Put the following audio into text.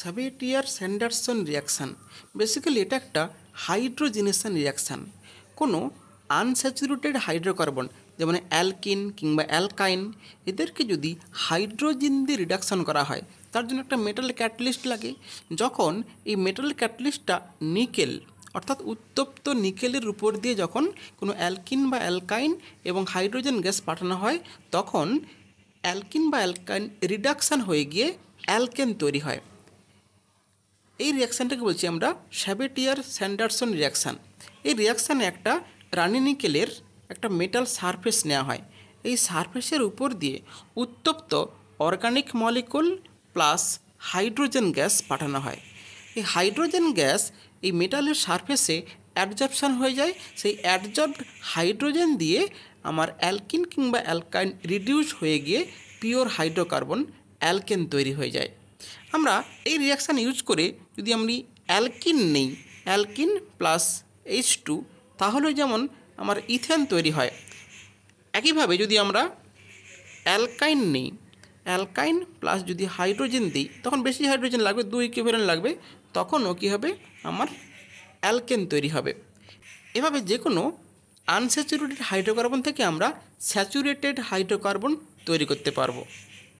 সাবেটিয়ার Sanderson reaction basically এটা একটা hydrogenation reaction কোনো আনস্যাচুরেটেড হাইড্রোকার্বন যেমন অ্যালকিন কিংবা অ্যালকাইন এদেরকে যদি হাইড্রোজেন দিয়ে রিডাকশান করা হয় তার জন্য একটা মেটাল ক্যাটলিস্ট লাগে যখন এই মেটাল ক্যাটলিস্টটা নিকেল অর্থাৎ উত্তপ্ত নিকেলের উপর দিয়ে যখন কোনো অ্যালকিন বা অ্যালকাইন এবং হাইড্রোজেন গ্যাস পাঠানো হয় তখন অ্যালকিন বা অ্যালকাইন রিডাকশান হয়ে গিয়ে অ্যালকেন তৈরি হয় এই রিয়াকশানটাকে বলছি আমরা স্যাবেটিয়ার স্যান্ডারসন রিয়াকশান এই রিয়াকশানে একটা রানিনিকেলের একটা মেটাল সারফেস নেওয়া হয় এই সারফেসের উপর দিয়ে উত্তপ্ত organic molecule plus hydrogen gas পাঠানো হয় এই হাইড্রোজেন গ্যাস এই মেটালের সারফেসে অ্যাডজর্পশান হয়ে যায় সেই অ্যাডজর্ব হাইড্রোজেন দিয়ে আমার অ্যালকিন কিংবা অ্যালকাইন রিডিউস হয়ে গিয়ে পিওর হাইড্রোকার্বন অ্যালকেন তৈরি হয়ে যায় আমরা এই রিয়াকশান ইউজ করে যদি আমি অ্যালকিন নেই অ্যালকিন প্লাস এইচ টু তাহলে যেমন আমার ইথেন তৈরি হয় একইভাবে যদি আমরা অ্যালকাইন নেই অ্যালকাইন প্লাস যদি হাইড্রোজেন দিই তখন বেশি হাইড্রোজেন লাগবে দুই ইকুইভ্যালেন্ট লাগবে তখনও কী হবে আমার অ্যালকেন তৈরি হবে এভাবে যে কোনো আনস্যাচুরেটেড হাইড্রোকার্বন থেকে আমরা স্যাচুরেটেড হাইড্রোকার্বন তৈরি করতে পারবো